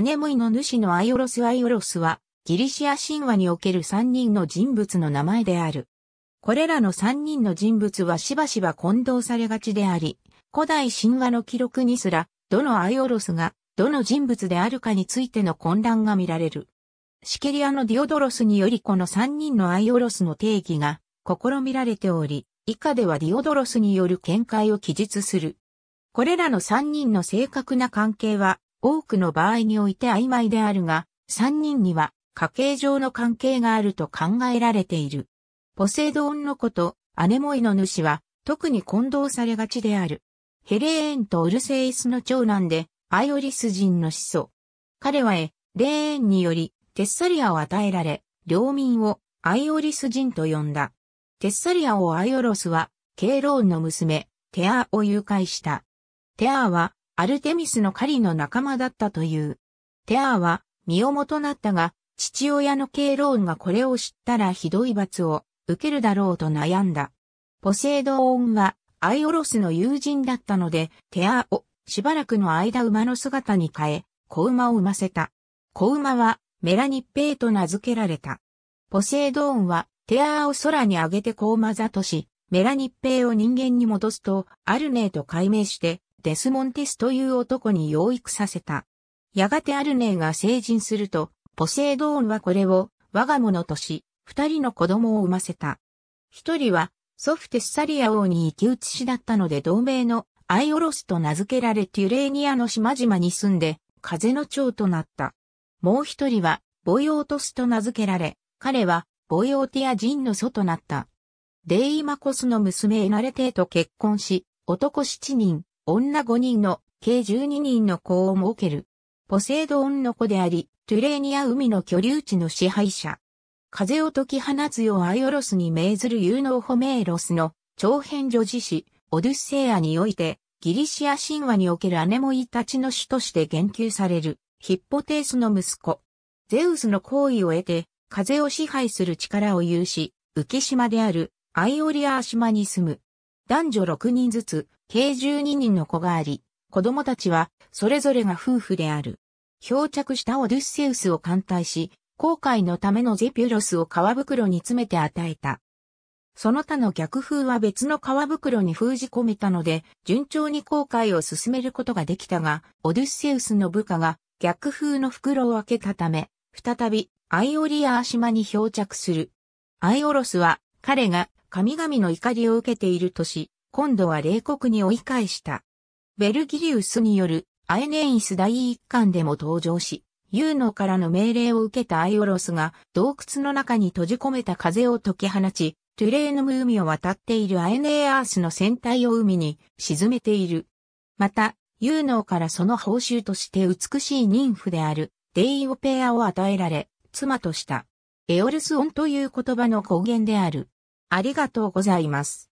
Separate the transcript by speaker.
Speaker 1: 姉ムイの主のアイオロス・アイオロスは、ギリシア神話における三人の人物の名前である。これらの三人の人物はしばしば混同されがちであり、古代神話の記録にすら、どのアイオロスが、どの人物であるかについての混乱が見られる。シケリアのディオドロスによりこの三人のアイオロスの定義が、試みられており、以下ではディオドロスによる見解を記述する。これらの三人の正確な関係は、多くの場合において曖昧であるが、三人には家系上の関係があると考えられている。ポセイドンのこと姉モイの主は特に混同されがちである。ヘレーンとウルセイスの長男でアイオリス人の始祖。彼はエ、レーンによりテッサリアを与えられ、領民をアイオリス人と呼んだ。テッサリアをアイオロスは、ケイローンの娘、テアーを誘拐した。テアーは、アルテミスの狩りの仲間だったという。テアーは身をもとなったが、父親のケイローンがこれを知ったらひどい罰を受けるだろうと悩んだ。ポセイドーンはアイオロスの友人だったので、テアーをしばらくの間馬の姿に変え、子馬を産ませた。子馬はメラニッペイと名付けられた。ポセイドーンはテアーを空に上げて子馬座とし、メラニッペイを人間に戻すと、アルネーと改名して、デスモンテスという男に養育させた。やがてアルネーが成人すると、ポセイドーンはこれを我が物とし、二人の子供を産ませた。一人は、ソフテッサリア王に生き写しだったので同盟のアイオロスと名付けられテュレーニアの島々に住んで、風の長となった。もう一人は、ボイオートスと名付けられ、彼は、ボイオーティア人の祖となった。デイマコスの娘エナレテーと結婚し、男七人、女5人の計12人の子を設ける。ポセイドンの子であり、トゥレーニア海の居留地の支配者。風を解き放つようアイオロスに命ずる有能ホメーロスの長編女子史、オデュッセイアにおいて、ギリシア神話におけるアネモイたちの主として言及される、ヒッポテースの息子。ゼウスの行為を得て、風を支配する力を有し、浮島であるアイオリアー島に住む。男女6人ずつ、計12人の子があり、子供たちはそれぞれが夫婦である。漂着したオデュッセウスを艦隊し、航海のためのゼピュロスを皮袋に詰めて与えた。その他の逆風は別の皮袋に封じ込めたので、順調に航海を進めることができたが、オデュッセウスの部下が逆風の袋を開けたため、再びアイオリアー島に漂着する。アイオロスは彼が神々の怒りを受けているとし、今度は冷酷に追い返した。ベルギリウスによるアエネイス第一巻でも登場し、ユーノからの命令を受けたアイオロスが洞窟の中に閉じ込めた風を解き放ち、トゥレーヌム海を渡っているアエネーアースの船体を海に沈めている。また、ユーノからその報酬として美しい妊婦であるデイオペアを与えられ、妻とした。エオルスオンという言葉の語源である。ありがとうございます。